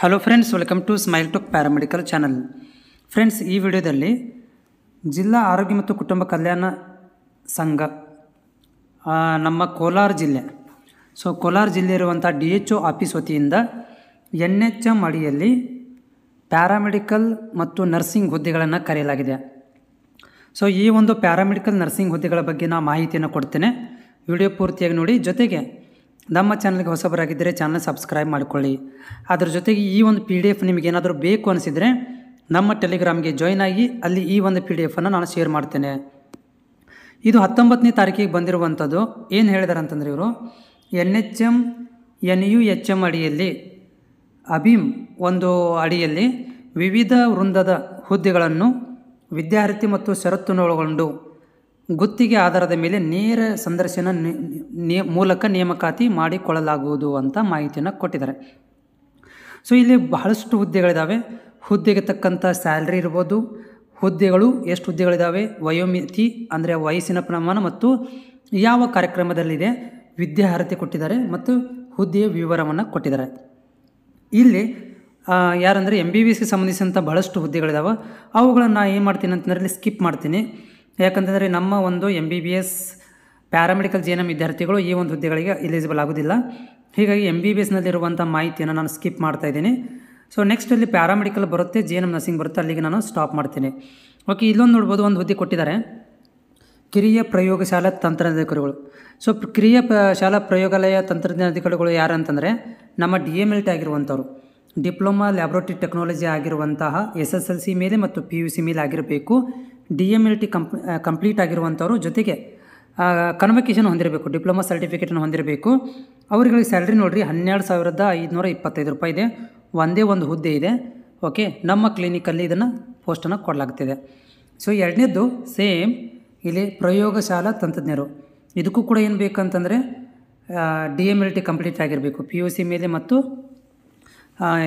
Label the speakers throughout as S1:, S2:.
S1: hello friends welcome to smile to paramedical channel friends ಈ ವಿಡಿಯೋದಲ್ಲಿ ಜಿಲ್ಲಾ ಆರೋಗ್ಯ ಮತ್ತು ಕುಟುಂಬ ಕಲ್ಯಾಣ ಸಂಘ ನಮ್ಮ ಕೋಲಾರ ಜಿಲ್ಲೆ ಸೊ ಕೋಲಾರ ಜಿಲ್ಲೆ ಇರುವಂಥ ಡಿ ಎಚ್ ಒ ಆಫೀಸ್ ವತಿಯಿಂದ ಎನ್ ಎಚ್ ಎಮ್ ಅಡಿಯಲ್ಲಿ ಪ್ಯಾರಾಮೆಡಿಕಲ್ ಮತ್ತು ನರ್ಸಿಂಗ್ ಹುದ್ದೆಗಳನ್ನು ಕರೆಯಲಾಗಿದೆ ಸೊ ಈ ಒಂದು ಪ್ಯಾರಾಮೆಡಿಕಲ್ ನರ್ಸಿಂಗ್ ಹುದ್ದೆಗಳ ಬಗ್ಗೆ ನಾನು ಮಾಹಿತಿಯನ್ನು ಕೊಡ್ತೇನೆ ವಿಡಿಯೋ ಪೂರ್ತಿಯಾಗಿ ನೋಡಿ ಜೊತೆಗೆ ನಮ್ಮ ಚಾನಲ್ಗೆ ಹೊಸಬರಾಗಿದ್ದರೆ ಚಾನಲ್ ಸಬ್ಸ್ಕ್ರೈಬ್ ಮಾಡಿಕೊಳ್ಳಿ ಅದರ ಜೊತೆಗೆ ಈ ಒಂದು ಪಿ ಡಿ ಎಫ್ ನಿಮಗೇನಾದರೂ ಬೇಕು ಅನಿಸಿದರೆ ನಮ್ಮ ಟೆಲಿಗ್ರಾಮ್ಗೆ ಜಾಯ್ನ್ ಆಗಿ ಅಲ್ಲಿ ಈ ಒಂದು ಪಿ ಡಿ ಎಫನ್ನು ನಾನು ಶೇರ್ ಮಾಡ್ತೇನೆ ಇದು ಹತ್ತೊಂಬತ್ತನೇ ತಾರೀಕಿಗೆ ಬಂದಿರುವಂಥದ್ದು ಏನು ಹೇಳಿದಾರೆ ಅಂತಂದರೆ ಇವರು N H M N U H M ಅಡಿಯಲ್ಲಿ ಅಭಿಮ್ ಒಂದು ಅಡಿಯಲ್ಲಿ ವಿವಿಧ ವೃಂದದ ಹುದ್ದೆಗಳನ್ನು ವಿದ್ಯಾರ್ಥಿ ಮತ್ತು ಷರತ್ತನ್ನು ಒಳಗೊಂಡು ಗುತ್ತಿಗೆ ಆಧಾರದ ಮೇಲೆ ನೇರ ಸಂದರ್ಶನ ಮೂಲಕ ನೇಮಕಾತಿ ಮಾಡಿಕೊಳ್ಳಲಾಗುವುದು ಅಂತ ಮಾಹಿತಿಯನ್ನು ಕೊಟ್ಟಿದ್ದಾರೆ ಸೊ ಇಲ್ಲಿ ಬಹಳಷ್ಟು ಹುದ್ದೆಗಳಿದ್ದಾವೆ ಹುದ್ದೆಗೆ ತಕ್ಕಂಥ ಸ್ಯಾಲ್ರಿ ಇರ್ಬೋದು ಹುದ್ದೆಗಳು ಎಷ್ಟು ಹುದ್ದೆಗಳಿದ್ದಾವೆ ವಯೋಮಿತಿ ಅಂದರೆ ವಯಸ್ಸಿನ ಪ್ರಮಾಣ ಮತ್ತು ಯಾವ ಕಾರ್ಯಕ್ರಮದಲ್ಲಿದೆ ವಿದ್ಯಾರ್ಹತೆ ಕೊಟ್ಟಿದ್ದಾರೆ ಮತ್ತು ಹುದ್ದೆಯ ವಿವರವನ್ನು ಕೊಟ್ಟಿದ್ದಾರೆ ಇಲ್ಲಿ ಯಾರಂದರೆ ಎಮ್ ಬಿ ಬಿ ಸಿ ಸಂಬಂಧಿಸಿದಂಥ ಬಹಳಷ್ಟು ಹುದ್ದೆಗಳಿದ್ದಾವೆ ಅವುಗಳನ್ನು ನಾನು ಏನು ಮಾಡ್ತೀನಿ ಅಂತಂದರೆ ಸ್ಕಿಪ್ ಮಾಡ್ತೀನಿ ಯಾಕಂತಂದರೆ ನಮ್ಮ ಒಂದು M B B S paramedical G N M ವಿದ್ಯಾರ್ಥಿಗಳು ಈ ಒಂದು ಹುದ್ದೆಗಳಿಗೆ ಎಲಿಜಿಬಲ್ ಆಗೋದಿಲ್ಲ ಹೀಗಾಗಿ ಎಮ್ ಬಿ ಬಿ ಎಸ್ನಲ್ಲಿರುವಂಥ ಮಾಹಿತಿಯನ್ನು ನಾನು ಸ್ಕಿಪ್ ಮಾಡ್ತಾ ಇದ್ದೀನಿ ಸೊ ನೆಕ್ಸ್ಟ್ ಅಲ್ಲಿ ಪ್ಯಾರಾಮೆಡಿಕಲ್ ಬರುತ್ತೆ ಜಿ ಎನ್ ಎಮ್ ನರ್ಸಿಂಗ್ ಬರುತ್ತೆ ಅಲ್ಲಿಗೆ ನಾನು ಸ್ಟಾಪ್ ಮಾಡ್ತೀನಿ ಓಕೆ ಇಲ್ಲೊಂದು ನೋಡ್ಬೋದು ಒಂದು ಹುದ್ದೆ ಕೊಟ್ಟಿದ್ದಾರೆ ಕಿರಿಯ ಪ್ರಯೋಗಶಾಲಾ ತಂತ್ರಜ್ಞಾಧಿಕಾರಿಗಳು ಸೊ ಕಿರಿಯ ಪ ಶಾಲಾ ಪ್ರಯೋಗಾಲಯ ಅಧಿಕಾರಿಗಳು ಯಾರು ಅಂತಂದರೆ ನಮ್ಮ ಡಿ ಎಮ್ ಎಲ್ ಟಿ ಆಗಿರುವಂಥವ್ರು ಡಿಪ್ಲೊಮಾ ಲ್ಯಾಬ್ರೋಟರಿ ಟೆಕ್ನಾಲಜಿ ಆಗಿರುವಂತಹ ಎಸ್ ಎಸ್ ಎಲ್ ಸಿ ಮೇಲೆ ಮತ್ತು ಪಿ ಯು ಸಿ ಮೇಲೆ ಆಗಿರಬೇಕು ಡಿ ಎಮ್ ಎಲ್ ಟಿ ಕಂಪ್ ಕಂಪ್ಲೀಟ್ ಆಗಿರುವಂಥವ್ರು ಜೊತೆಗೆ ಕನ್ವಕೇಷನ್ ಹೊಂದಿರಬೇಕು ಡಿಪ್ಲೊಮಾ ಸರ್ಟಿಫಿಕೇಟನ್ನು ಹೊಂದಿರಬೇಕು ಅವರುಗಳಿಗೆ ಸ್ಯಾಲ್ರಿ ನೋಡಿರಿ ಹನ್ನೆರಡು ಸಾವಿರದ ಐದುನೂರ ಇಪ್ಪತ್ತೈದು ರೂಪಾಯಿ ಇದೆ ಒಂದೇ ಒಂದು ಹುದ್ದೆ ಇದೆ ಓಕೆ ನಮ್ಮ ಕ್ಲಿನಿಕಲ್ಲಿ ಇದನ್ನು ಪೋಸ್ಟನ್ನು ಕೊಡಲಾಗ್ತಿದೆ ಸೊ ಎರಡನೇದು ಸೇಮ್ ಇಲ್ಲಿ ಪ್ರಯೋಗಶಾಲಾ ತಂತ್ರಜ್ಞರು ಇದಕ್ಕೂ ಕೂಡ ಏನು ಬೇಕಂತಂದರೆ D M L T complete ಆಗಿರಬೇಕು ಪಿ ಯು ಸಿ ಮೇಲೆ ಮತ್ತು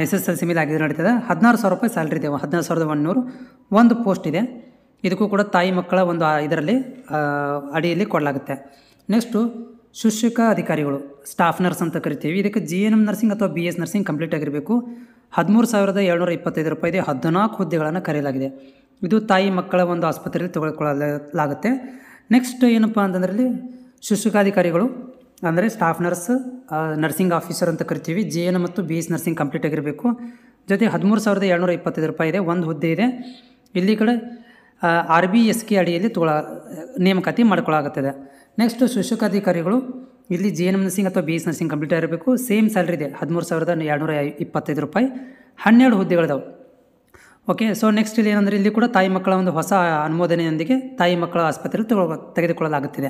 S1: ಎಸ್ ಎಸ್ ಎಲ್ ಸಿ ಮೇಲೆ ಆಗಿದೆ ನಡೀತದೆ ಹದಿನಾರು ಸಾವಿರ ರೂಪಾಯಿ ಸ್ಯಾಲ್ರಿ ಇದೆ ಹದಿನಾರು ಸಾವಿರದ ನೂರು ಒಂದು ಪೋಸ್ಟ್ ಇದೆ ಇದಕ್ಕೂ ಕೂಡ ತಾಯಿ ಮಕ್ಕಳ ಒಂದು ಇದರಲ್ಲಿ ಅಡಿಯಲ್ಲಿ ಕೊಡಲಾಗುತ್ತೆ ನೆಕ್ಸ್ಟು ಶುಶ್ರೂಷಕ ಅಧಿಕಾರಿಗಳು ಸ್ಟಾಫ್ ನರ್ಸ್ ಅಂತ ಕರಿತೀವಿ ಇದಕ್ಕೆ ಜಿ ಎನ್ ಎಮ್ ನರ್ಸಿಂಗ್ ಅಥವಾ ಬಿ ಎಸ್ ನರ್ಸಿಂಗ್ ಕಂಪ್ಲೀಟ್ ಆಗಿರಬೇಕು ಹದಿಮೂರು ಸಾವಿರದ ಏಳ್ನೂರ ಇಪ್ಪತ್ತೈದು ರೂಪಾಯಿದೆ ಹದಿನಾಲ್ಕು ಹುದ್ದೆಗಳನ್ನು ಕರೆಯಲಾಗಿದೆ ಇದು ತಾಯಿ ಮಕ್ಕಳ ಒಂದು ಆಸ್ಪತ್ರೆಯಲ್ಲಿ ತೊಗೊಳ್ಕೊಳ್ಳಲಾಗುತ್ತೆ ನೆಕ್ಸ್ಟ್ ಏನಪ್ಪ ಅಂತಂದ್ರಲ್ಲಿ ಶುಶ್ರೂಷಕಾಧಿಕಾರಿಗಳು ಅಂದರೆ ಸ್ಟಾಫ್ ನರ್ಸ್ ನರ್ಸಿಂಗ್ ಆಫೀಸರ್ ಅಂತ ಕರಿತೀವಿ ಜಿ ಎನ್ ಮತ್ತು ಬಿ ಎಸ್ ನರ್ಸಿಂಗ್ ಕಂಪ್ಲೀಟ್ ಆಗಿರಬೇಕು ಜೊತೆ ಹದಿಮೂರು ಸಾವಿರದ ಏಳ್ನೂರ ಇಪ್ಪತ್ತೈದು ರೂಪಾಯಿ ಇದೆ ಒಂದು ಹುದ್ದೆ ಇದೆ ಇಲ್ಲಿ ಕಡೆ ಆರ್ ಬಿ ಎಸ್ ಕೆ ಅಡಿಯಲ್ಲಿ ತೊಗೊಳ ನೇಮಕಾತಿ ಮಾಡ್ಕೊಳ್ಳಾಗುತ್ತದೆ ನೆಕ್ಸ್ಟ್ ಶಿಕ್ಷಕಾಧಿಕಾರಿಗಳು ಇಲ್ಲಿ ಜಿ ಎನ್ ಎಮ್ ನರ್ಸಿಂಗ್ ಅಥವಾ ಬಿ ಎಸ್ ನರ್ಸಿಂಗ್ ಕಂಪ್ಲೀಟ್ ಆಗಿರಬೇಕು ಸೇಮ್ ಸ್ಯಾಲ್ರಿ ಇದೆ ಹದಿಮೂರು ಸಾವಿರದ ಎರಡುನೂರ ಇಪ್ಪತ್ತೈದು ರೂಪಾಯಿ ಹನ್ನೆರಡು ಹುದ್ದೆಗಳಿದಾವೆ ಓಕೆ ಸೊ ನೆಕ್ಸ್ಟ್ ಇಲ್ಲಿ ಏನಂದರೆ ಇಲ್ಲಿ ಕೂಡ ತಾಯಿ ಮಕ್ಕಳ ಒಂದು ಹೊಸ ಅನುಮೋದನೆಯೊಂದಿಗೆ ತಾಯಿ ಮಕ್ಕಳ ಆಸ್ಪತ್ರೆಯಲ್ಲಿ ತಗೊಳ ತೆಗೆದುಕೊಳ್ಳಲಾಗುತ್ತಿದೆ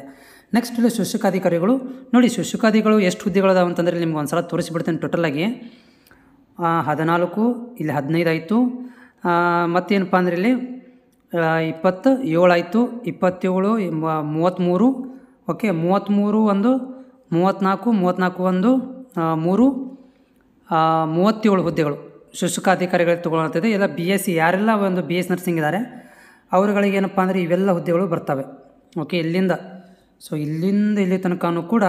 S1: ನೆಕ್ಸ್ಟ್ ಇಲ್ಲಿ ಅಧಿಕಾರಿಗಳು ನೋಡಿ ಶಿಕ್ಷಕಾಧಿಗಳು ಎಷ್ಟು ಹುದ್ದೆಗಳಿದಾವೆ ಅಂತಂದರೆ ನಿಮ್ಗೆ ಒಂದು ಸಲ ತೋರಿಸಿಬಿಡ್ತೇನೆ ಟೋಟಲಾಗಿ ಹದಿನಾಲ್ಕು ಇಲ್ಲಿ ಹದಿನೈದು ಆಯಿತು ಮತ್ತೇನಪ್ಪ ಅಂದರೆ ಇಲ್ಲಿ ಇಪ್ಪತ್ತು ಏಳಾಯಿತು ಇಪ್ಪತ್ತೇಳು ಮೂವತ್ತ್ಮೂರು ಓಕೆ ಮೂವತ್ತ್ಮೂರು ಒಂದು ಮೂವತ್ತ್ನಾಲ್ಕು ಮೂವತ್ತ್ನಾಲ್ಕು ಒಂದು ಮೂರು ಮೂವತ್ತೇಳು ಹುದ್ದೆಗಳು ಶಿಕ್ಷಕಾಧಿಕಾರಿಗಳಿಗೆ ತೊಗೊಳತ್ತಿದೆ ಎಲ್ಲ ಬಿ ಎಸ್ ಸಿ ಯಾರೆಲ್ಲ ಒಂದು ಬಿ ಎಸ್ ನರ್ಸಿಂಗ್ ಇದ್ದಾರೆ ಅವರುಗಳಿಗೆ ಏನಪ್ಪ ಅಂದರೆ ಇವೆಲ್ಲ ಹುದ್ದೆಗಳು ಬರ್ತವೆ ಓಕೆ ಇಲ್ಲಿಂದ ಸೊ ಇಲ್ಲಿಂದ ಇಲ್ಲಿ ತನಕನೂ ಕೂಡ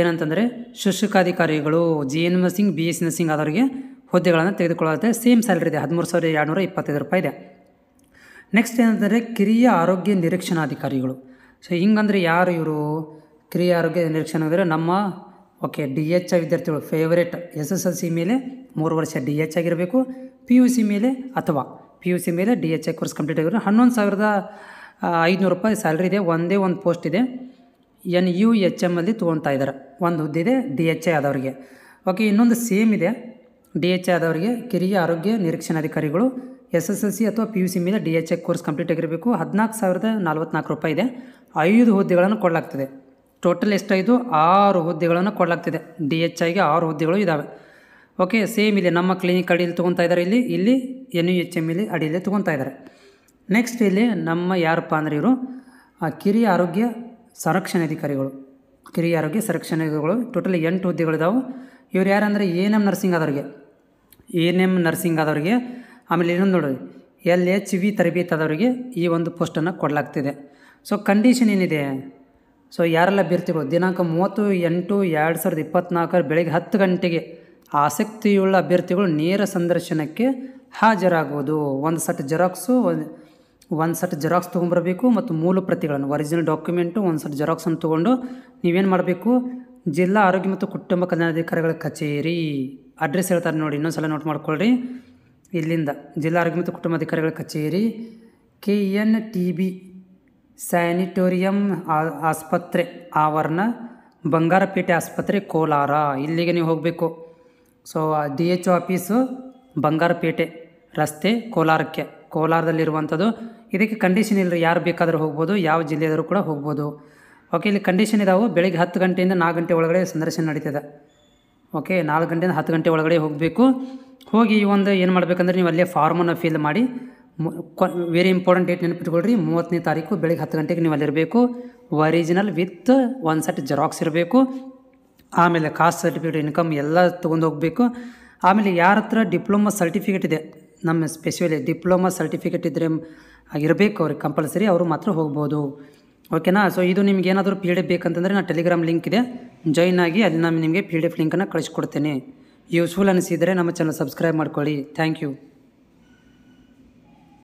S1: ಏನಂತಂದರೆ ಶಿಕ್ಷಕಾಧಿಕಾರಿಗಳು G N nursing B S nursing ಆದವರಿಗೆ ಹುದ್ದೆಗಳನ್ನು ತೆಗೆದುಕೊಳ್ಳುತ್ತೆ ಸೇಮ್ ಸ್ಯಾಲ್ರಿ ಇದೆ ಹದಿಮೂರು ಸಾವಿರದ ಎರಡುನೂರ ಇಪ್ಪತ್ತೈದು ರೂಪಾಯಿ ಇದೆ ನೆಕ್ಸ್ಟ್ ಏನಂತಂದರೆ ಕಿರಿಯ ಆರೋಗ್ಯ ನಿರೀಕ್ಷಣಾಧಿಕಾರಿಗಳು ಸೊ ಹಿಂಗಂದರೆ ಯಾರು ಇವರು ಕಿರಿಯ ಆರೋಗ್ಯ ನಿರೀಕ್ಷಣೆ ಅಂದರೆ ನಮ್ಮ ಓಕೆ ಡಿ ಎಚ್ ವಿದ್ಯಾರ್ಥಿಗಳು favourite S S L C ಮೇಲೆ ಮೂರು ವರ್ಷ ಡಿ ಎಚ್ ಆಗಿರಬೇಕು ಪಿ ಯು ಸಿ ಮೇಲೆ ಅಥವಾ ಪಿ ಯು ಸಿ ಮೇಲೆ D H I course complete ಆಗಿರೋ ಹನ್ನೊಂದು ಸಾವಿರದ ಐದುನೂರು ರೂಪಾಯಿ ಸ್ಯಾಲ್ರಿ ಇದೆ ಒಂದೇ ಒಂದು ಪೋಸ್ಟ್ ಇದೆ ಎನ್ ಯು ಎಚ್ ಎಮ್ಮಲ್ಲಿ ತೊಗೊತಾ ಇದ್ದಾರೆ ಒಂದು ಇದೆ ಡಿ ಎಚ್ ಐ ಆದವರಿಗೆ ಓಕೆ ಇನ್ನೊಂದು ಸೇಮ್ ಇದೆ ಡಿ ಎಚ್ ಐ ಆದವರಿಗೆ ಕಿರಿಯ ಆರೋಗ್ಯ ನಿರೀಕ್ಷಣಾಧಿಕಾರಿಗಳು ಎಸ್ ಎಸ್ ಎಲ್ ಸಿ ಅಥವಾ ಪಿ ಯು ಸಿ ಮೇಲೆ ಡಿ ಎಚ್ ಎಕ್ ಕೋರ್ಸ್ ಕಂಪ್ಲೀಟ್ ಆಗಿರಬೇಕು ಹದಿನಾಲ್ಕು ಸಾವಿರದ ನಲ್ವತ್ನಾಲ್ಕು ರೂಪಾಯಿ ಇದೆ ಐದು ಹುದ್ದೆಗಳನ್ನು ಕೊಡಲಾಗ್ತದೆ ಟೋಟಲ್ ಎಷ್ಟಾಯಿತು ಆರು ಹುದ್ದೆಗಳನ್ನು ಕೊಡಲಾಗ್ತಿದೆ ಡಿ ಎಚ್ ಐಗೆ ಆರು ಹುದ್ದೆಗಳು ಇದ್ದಾವೆ ಓಕೆ ಸೇಮ್ ಇಲ್ಲಿ ನಮ್ಮ ಕ್ಲಿನಿಕ್ ಅಡಿಯಲ್ಲಿ ತೊಗೊತಾ ಇದ್ದಾರೆ ಇಲ್ಲಿ ಇಲ್ಲಿ ಎನ್ ಯು ಎಚ್ ಎಮ್ ಇಲ್ಲಿ ಅಡಿಯಲ್ಲಿ ತೊಗೊತಾ ಇದ್ದಾರೆ ನೆಕ್ಸ್ಟ್ ಇಲ್ಲಿ ನಮ್ಮ ಯಾರಪ್ಪ ಅಂದರೆ ಇವರು ಕಿರಿಯ ಆರೋಗ್ಯ ಅಧಿಕಾರಿಗಳು ಕಿರಿಯ ಆರೋಗ್ಯ ಸಂರಕ್ಷಣೆಗಳು ಟೋಟಲ್ ಎಂಟು ಹುದ್ದೆಗಳಿದಾವೆ ಇವ್ರು ಯಾರಂದರೆ ಎ ಎನ್ ಎಮ್ ನರ್ಸಿಂಗ್ ಆದವ್ರಿಗೆ ಎ ಎನ್ ಎಮ್ ನರ್ಸಿಂಗ್ ಆದವ್ರಿಗೆ ಆಮೇಲೆ ಇನ್ನೊಂದು ನೋಡಿ ಎಲ್ ಎಚ್ ವಿ ತರಬೇತಾದವರಿಗೆ ಈ ಒಂದು ಪೋಸ್ಟನ್ನು ಕೊಡಲಾಗ್ತಿದೆ ಸೊ ಕಂಡೀಷನ್ ಏನಿದೆ ಸೊ ಯಾರೆಲ್ಲ ಅಭ್ಯರ್ಥಿಗಳು ದಿನಾಂಕ ಮೂವತ್ತು ಎಂಟು ಎರಡು ಸಾವಿರದ ಇಪ್ಪತ್ತ್ನಾಲ್ಕರ ಬೆಳಗ್ಗೆ ಹತ್ತು ಗಂಟೆಗೆ ಆಸಕ್ತಿಯುಳ್ಳ ಅಭ್ಯರ್ಥಿಗಳು ನೇರ ಸಂದರ್ಶನಕ್ಕೆ ಹಾಜರಾಗುವುದು ಒಂದು ಸಟ್ ಜೆರಾಕ್ಸು ಒಂದು ಒಂದು ಸಟ್ ಜೆರಾಕ್ಸ್ ತೊಗೊಂಡ್ಬರಬೇಕು ಮತ್ತು ಮೂಲ ಪ್ರತಿಗಳನ್ನು ಒರಿಜಿನಲ್ ಡಾಕ್ಯುಮೆಂಟು ಒಂದು ಸಟ್ ಜೆರಾಕ್ಸನ್ನು ತೊಗೊಂಡು ನೀವೇನು ಮಾಡಬೇಕು ಜಿಲ್ಲಾ ಆರೋಗ್ಯ ಮತ್ತು ಕುಟುಂಬ ಕಲ್ಯಾಣಾಧಿಕಾರಿಗಳ ಕಚೇರಿ ಅಡ್ರೆಸ್ ಹೇಳ್ತಾರೆ ನೋಡಿ ಇನ್ನೊಂದು ಸಲ ನೋಟ್ ಮಾಡ್ಕೊಳ್ಳ್ರಿ ಇಲ್ಲಿಂದ ಜಿಲ್ಲಾ ಆರೋಗ್ಯ ಮತ್ತು ಅಧಿಕಾರಿಗಳ ಕಚೇರಿ K N T B sanatorium ಆಸ್ಪತ್ರೆ ಆವರಣ ಬಂಗಾರಪೇಟೆ ಆಸ್ಪತ್ರೆ ಕೋಲಾರ ಇಲ್ಲಿಗೆ ನೀವು ಹೋಗಬೇಕು so D H office Bangarpet ರಸ್ತೆ ಕೋಲಾರಕ್ಕೆ ಕೋಲಾರದಲ್ಲಿರುವಂಥದ್ದು ಇದಕ್ಕೆ ಕಂಡೀಷನ್ ಇಲ್ಲ ಯಾರು ಬೇಕಾದರೂ ಹೋಗ್ಬೋದು ಯಾವ ಜಿಲ್ಲೆಯಾದರೂ ಕೂಡ ಹೋಗ್ಬೋದು ಓಕೆ ಇಲ್ಲಿ ಕಂಡೀಷನ್ ಇದಾವೆ ಬೆಳಿಗ್ಗೆ ಹತ್ತು ಗಂಟೆಯಿಂದ ನಾಲ್ಕು ಗಂಟೆ ಒಳಗಡೆ ಸಂದರ್ಶನ ನಡೀತದೆ ಓಕೆ ನಾಲ್ಕು ಗಂಟೆಯಿಂದ ಹತ್ತು ಗಂಟೆ ಒಳಗಡೆ ಹೋಗಬೇಕು ಹೋಗಿ ಈ ಒಂದು ಏನು ಮಾಡಬೇಕಂದ್ರೆ ನೀವು ಅಲ್ಲೇ ಫಾರ್ಮನ್ನು ಫಿಲ್ ಮಾಡಿ ವೆರಿ ಇಂಪಾರ್ಟೆಂಟ್ ಡೇಟ್ ನೆನಪಿಟ್ಕೊಳ್ರಿ ಮೂವತ್ತನೇ ತಾರೀಕು ಬೆಳಗ್ಗೆ ಹತ್ತು ಗಂಟೆಗೆ ನೀವು ಅಲ್ಲಿರಬೇಕು original with one set xerox ಇರಬೇಕು ಆಮೇಲೆ ಕಾಸ್ಟ್ ಸರ್ಟಿಫಿಕೇಟ್ ಇನ್ಕಮ್ ಎಲ್ಲ ತೊಗೊಂಡು ಹೋಗಬೇಕು ಆಮೇಲೆ ಯಾರ ಹತ್ರ ಡಿಪ್ಲೊಮಾ ಸರ್ಟಿಫಿಕೇಟ್ ಇದೆ ನಮ್ಮ ಸ್ಪೆಷಲಿ ಡಿಪ್ಲೊಮಾ ಸರ್ಟಿಫಿಕೇಟ್ ಇದ್ದರೆ ಇರಬೇಕು ಅವ್ರಿಗೆ ಕಂಪಲ್ಸರಿ ಅವರು ಮಾತ್ರ ಹೋಗ್ಬೋದು ಓಕೆನಾ ಸೊ ಇದು ನಿಮ್ಗೆ ಏನಾದರೂ ಪಿ ಡಿ ಎಫ್ ಬೇಕಂತಂದರೆ ನಾನು ಟೆಲಿಗ್ರಾಮ್ ಲಿಂಕ್ ಇದೆ ಜಾಯ್ನ್ ಆಗಿ ಅಲ್ಲಿ ನಾನು ನಿಮಗೆ ಪಿ ಡಿ ಎಫ್ ಲಿಂಕನ್ನು ಕಳಿಸ್ಕೊಡ್ತೇನೆ ಯೂಸ್ಫುಲ್ ಅನಿಸಿದರೆ ನಮ್ಮ ಚಾನಲ್ ಸಬ್ಸ್ಕ್ರೈಬ್ ಮಾಡ್ಕೊಳ್ಳಿ ಥ್ಯಾಂಕ್ ಯು